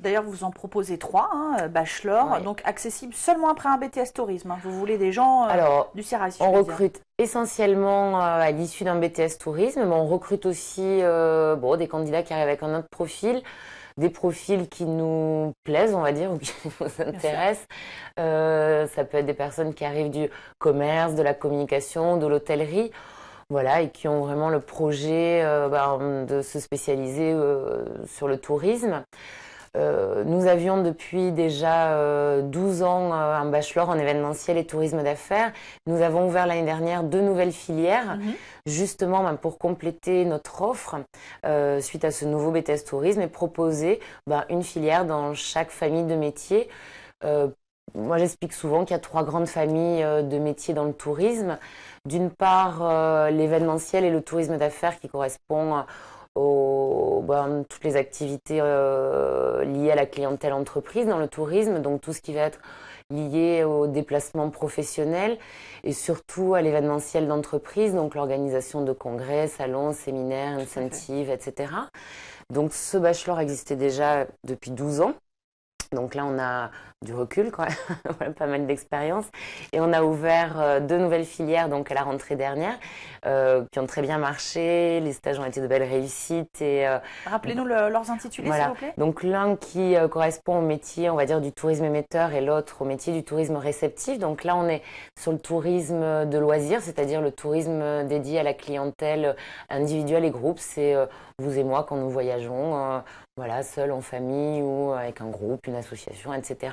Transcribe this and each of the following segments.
D'ailleurs, vous en proposez trois, hein, euh, bachelor, donc accessible seulement après un BTS tourisme. Hein. Vous voulez des gens euh, du service On recrute essentiellement euh, à l'issue d'un BTS tourisme, mais on recrute aussi des candidats qui arrivent avec un autre profil, des profils qui nous plaisent, on va dire, ou qui nous intéressent. ça peut être des personnes qui arrivent du commerce, de la communication, de l'hôtellerie voilà, et qui ont vraiment le projet ben, de se spécialiser sur le tourisme. Euh, nous avions depuis déjà 12 euh, ans euh, un bachelor en événementiel et tourisme d'affaires. Nous avons ouvert l'année dernière deux nouvelles filières, mhm. justement ben, pour compléter notre offre suite à ce nouveau BTS tourisme et proposer ben, une filière dans chaque famille de métiers. moi, j'explique souvent qu'il y a trois grandes familles de métiers dans le tourisme. D'une part, l'événementiel et le tourisme d'affaires qui correspond aux, bah, toutes les activités euh, liées à la clientèle entreprise dans le tourisme, donc tout ce qui va être lié au déplacement professionnel et surtout à l'événementiel d'entreprise, donc l'organisation de congrès, salons, séminaires, incentives, etc. Donc ce bachelor existait déjà depuis 12 ans. Donc là, on a du recul, quoi, pas mal d'expérience. Et on a ouvert euh, deux nouvelles filières donc à la rentrée dernière, euh, qui ont très bien marché. Les stages ont été de belles réussites. Et euh, rappelez-nous leurs intitulés, s'il vous plaît. Donc l'un qui correspond au métier, on va dire, du tourisme émetteur, et l'autre au métier du tourisme réceptif. Donc là, on est sur le tourisme de loisirs, c'est-à-dire le tourisme dédié à la clientèle individuelle et groupe. C'est vous et moi quand nous voyageons, voilà, seul, en famille ou avec un groupe, une Associations, etc.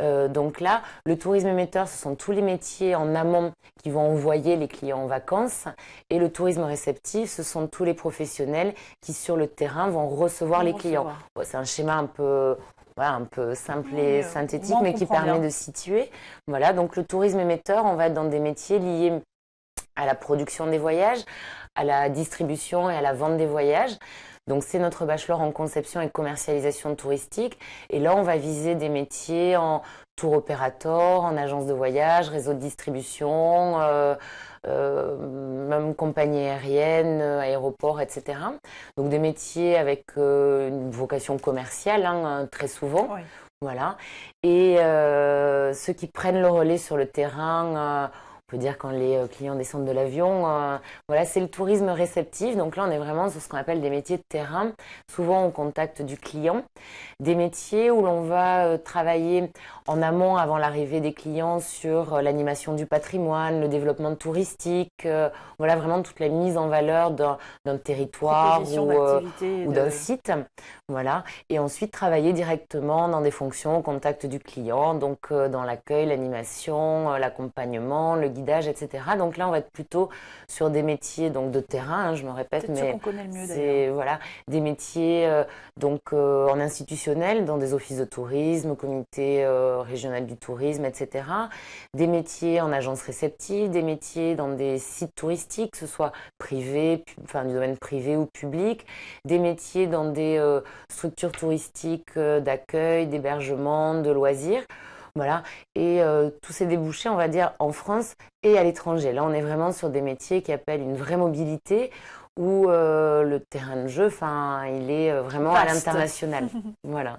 Euh, donc là, le tourisme émetteur, ce sont tous les métiers en amont qui vont envoyer les clients en vacances. Et le tourisme réceptif, ce sont tous les professionnels qui, sur le terrain, vont recevoir les clients. C'est un schéma un peu un peu simple et euh, synthétique, mais qui permet de situer. Voilà, donc le tourisme émetteur, on va être dans des métiers liés à la production des voyages, à la distribution et à la vente des voyages. Donc c'est notre bachelor en conception et commercialisation touristique. Et là, on va viser des métiers en tour opérateur, en agence de voyage, réseau de distribution, euh, euh, même compagnie aérienne, euh, aéroport, etc. Donc des métiers avec une vocation commerciale hein, très souvent. Voilà. Et ceux qui prennent le relais sur le terrain dire quand les euh, clients descendent de l'avion. Euh, voilà, c'est le tourisme réceptif. Donc là, on est vraiment sur ce qu'on appelle des métiers de terrain, souvent au contact du client. Des métiers où l'on va euh, travailler en amont, avant l'arrivée des clients, sur l'animation du patrimoine, le développement touristique, voilà vraiment toute la mise en valeur d'un territoire ou, d'un site. Voilà. Et ensuite, travailler directement dans des fonctions au contact du client, donc dans l'accueil, l'animation, l'accompagnement, le guide etc. Donc là, on va être plutôt sur des métiers donc de terrain, hein, je me répète, mais c'est voilà des métiers euh, donc euh, en institutionnel, dans des offices de tourisme, comité euh, régionales régional du tourisme, etc. Des métiers en agence réceptive, des métiers dans des sites touristiques, que ce soit privé, du domaine privé ou public, des métiers dans des structures touristiques d'accueil, d'hébergement, de loisirs. Voilà. Et euh, tous ces débouchés, on va dire, en France et à l'étranger. Là, on est vraiment sur des métiers qui appellent une vraie mobilité où euh, le terrain de jeu, enfin, il est euh, vraiment à l'international. voilà.